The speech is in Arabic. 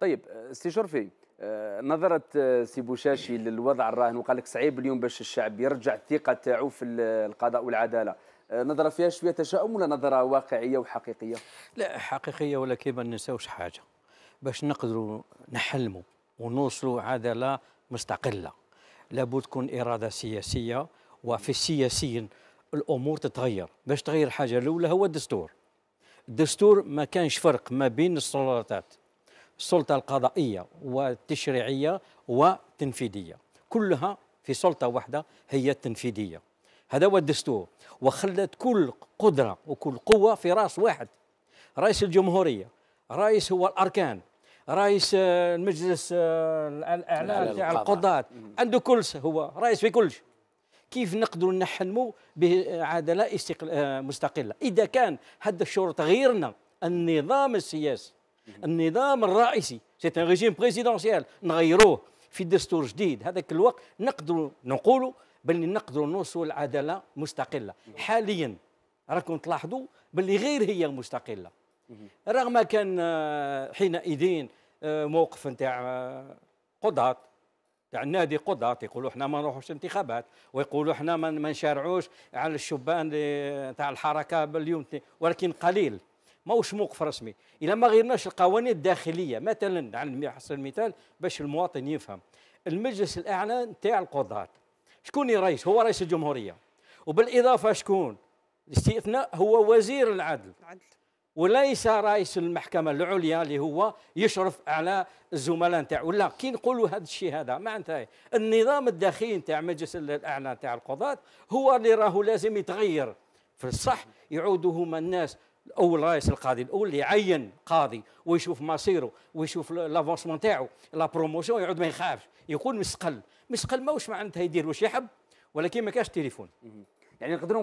طيب آه، سي شرفي آه، نظره آه، سي بوشاشي للوضع الراهن وقال لك صعيب اليوم باش الشعب يرجع الثقه تاعو في القضاء والعداله نظره فيها شويه تشاؤم ولا نظره واقعيه وحقيقيه لا حقيقيه ولكن ما ننساوش حاجه باش نقدروا نحلموا ونوصلوا عداله مستقله لابد تكون اراده سياسيه وفي السياسيين الامور تتغير باش تغير الحاجه الاولى هو الدستور الدستور ما كانش فرق ما بين السلطات السلطة القضائية والتشريعية والتنفيذيه كلها في سلطة واحدة هي التنفيذية هذا هو الدستور وخلت كل قدرة وكل قوة في راس واحد رئيس الجمهورية رئيس هو الأركان رئيس آه، المجلس آه، الاعلى تاع القضاة عنده كل هو رئيس في كل كيف نقدروا نحلموا بعداله آه، مستقله اذا كان هذا الشرط غيرنا النظام السياسي النظام الرئيسي سي ان ريجيم بريزيدونسيال نغيروه في دستور جديد هذاك الوقت نقدروا نقولوا باللي نقدروا نوصلوا لعداله مستقله حاليا راكم تلاحظوا باللي غير هي مستقله رغم كان آه، حينئذ آه، موقف نتاع آه، قضاة تاع النادي قضاة يقولوا احنا ما نروحوش انتخابات ويقولوا احنا ما نشارعوش على الشبان تاع الحركه باليوم ولكن قليل ماهوش موقف رسمي الا ما غيرناش القوانين الداخليه مثلا على حصل المثال باش المواطن يفهم المجلس الاعلى نتاع القضاه شكون الرئيس هو رئيس الجمهوريه وبالاضافه شكون الاستثناء هو وزير العدل, العدل. وليس رئيس المحكمه العليا اللي هو يشرف على الزملاء نتاعو ولا كي نقولوا هذا الشيء هذا معناتها النظام الداخلي نتاع مجلس الاعلى نتاع القضاه هو اللي راهو لازم يتغير في الصح يعودوا هما الناس اول رئيس القاضي الاول اللي يعين قاضي ويشوف مصيره ويشوف لافونسمون تاعو لا بروموسيون يعود ما يخافش يكون مسقل مسقل ماهوش معناتها يدير واش يحب ولكن ما كاش تليفون يعني نقدروا